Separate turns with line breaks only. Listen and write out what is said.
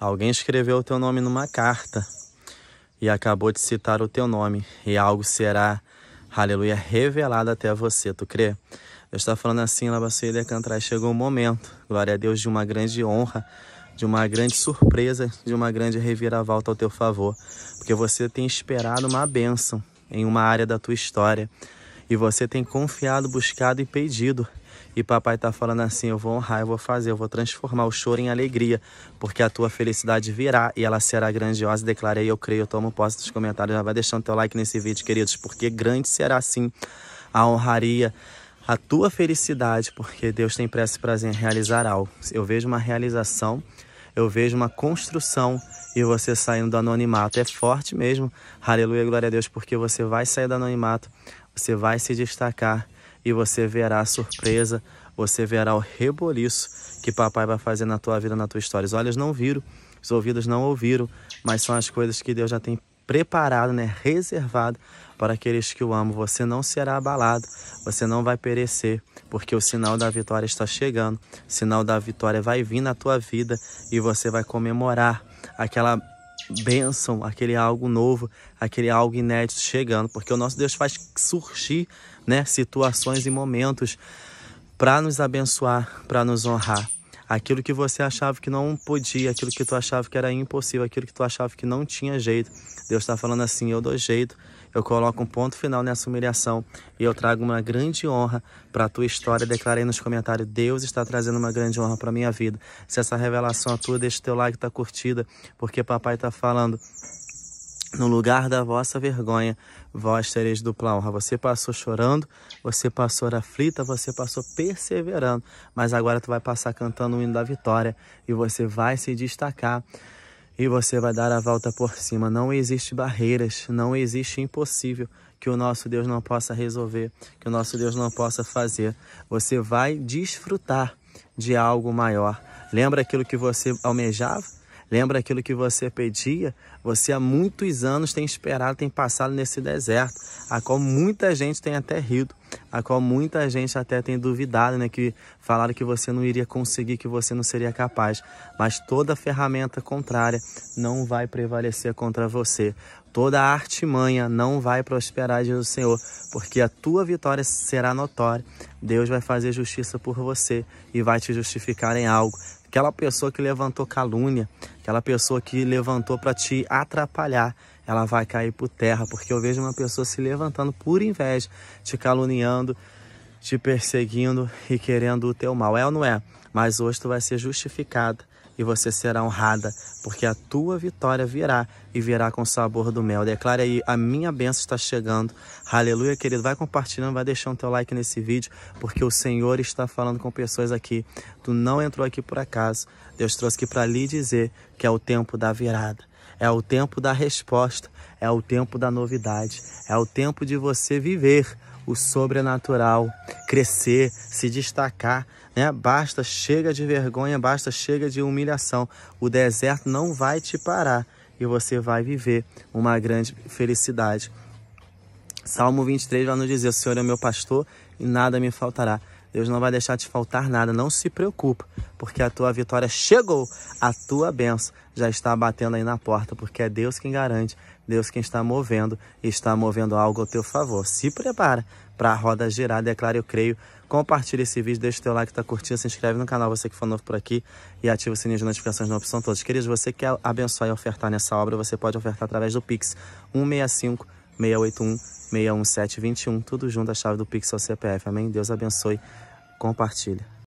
Alguém escreveu o teu nome numa carta e acabou de citar o teu nome, e algo será, aleluia, revelado até você. Tu crê? Deus está falando assim, de Cantrai, chegou o momento, glória a Deus, de uma grande honra, de uma grande surpresa, de uma grande reviravolta ao teu favor, porque você tem esperado uma bênção em uma área da tua história, e você tem confiado, buscado e pedido, e papai está falando assim: eu vou honrar, eu vou fazer, eu vou transformar o choro em alegria, porque a tua felicidade virá e ela será grandiosa. Declarei, eu creio, eu tomo posse dos comentários. Já vai deixando teu like nesse vídeo, queridos, porque grande será sim a honraria a tua felicidade, porque Deus tem pressa e prazer em realizar algo. Eu vejo uma realização, eu vejo uma construção e você saindo do anonimato. É forte mesmo, aleluia, glória a Deus, porque você vai sair do anonimato, você vai se destacar e você verá a surpresa, você verá o reboliço que papai vai fazer na tua vida, na tua história. Os olhos não viram, os ouvidos não ouviram, mas são as coisas que Deus já tem preparado, né, reservado para aqueles que o amam. Você não será abalado, você não vai perecer, porque o sinal da vitória está chegando. O sinal da vitória vai vir na tua vida e você vai comemorar aquela bênção, aquele algo novo, aquele algo inédito chegando, porque o nosso Deus faz surgir né, situações e momentos para nos abençoar, para nos honrar. Aquilo que você achava que não podia, aquilo que tu achava que era impossível, aquilo que tu achava que não tinha jeito. Deus está falando assim: eu dou jeito, eu coloco um ponto final nessa humilhação e eu trago uma grande honra para a tua história. Declara aí nos comentários: Deus está trazendo uma grande honra para minha vida. Se essa revelação é tua, deixa o teu like, tá curtida, porque papai está falando no lugar da vossa vergonha, vós sereis dupla honra. Você passou chorando, você passou aflita, você passou perseverando, mas agora tu vai passar cantando o hino da vitória e você vai se destacar e você vai dar a volta por cima. Não existe barreiras, não existe impossível que o nosso Deus não possa resolver, que o nosso Deus não possa fazer. Você vai desfrutar de algo maior. Lembra aquilo que você almejava? Lembra aquilo que você pedia? Você há muitos anos tem esperado, tem passado nesse deserto, a qual muita gente tem até rido, a qual muita gente até tem duvidado, né? Que falaram que você não iria conseguir, que você não seria capaz. Mas toda ferramenta contrária não vai prevalecer contra você. Toda artimanha não vai prosperar, diz o Senhor, porque a tua vitória será notória. Deus vai fazer justiça por você e vai te justificar em algo aquela pessoa que levantou calúnia, aquela pessoa que levantou para te atrapalhar, ela vai cair por terra, porque eu vejo uma pessoa se levantando por inveja, te caluniando, te perseguindo e querendo o teu mal. É ou não é? Mas hoje tu vai ser justificado e você será honrada, porque a tua vitória virá e virá com o sabor do mel. Declare aí, a minha bênção está chegando. Aleluia, querido. Vai compartilhando, vai deixando teu like nesse vídeo, porque o Senhor está falando com pessoas aqui. Tu não entrou aqui por acaso. Deus trouxe aqui para lhe dizer que é o tempo da virada. É o tempo da resposta, é o tempo da novidade, é o tempo de você viver o sobrenatural crescer, se destacar, né? Basta, chega de vergonha, basta, chega de humilhação. O deserto não vai te parar e você vai viver uma grande felicidade. Salmo 23 vai nos dizer: O Senhor é meu pastor e nada me faltará. Deus não vai deixar te faltar nada, não se preocupa, porque a tua vitória chegou, a tua benção já está batendo aí na porta, porque é Deus quem garante, Deus quem está movendo e está movendo algo ao teu favor. Se prepara para a roda girar, declara eu creio. Compartilha esse vídeo, deixa o teu like, tá curtindo, se inscreve no canal, você que for novo por aqui e ativa o sininho de notificações na opção todos. Queridos, você quer abençoar e ofertar nessa obra, você pode ofertar através do Pix 165 681 61721, tudo junto à chave do Pixel CPF. Amém? Deus abençoe. Compartilhe.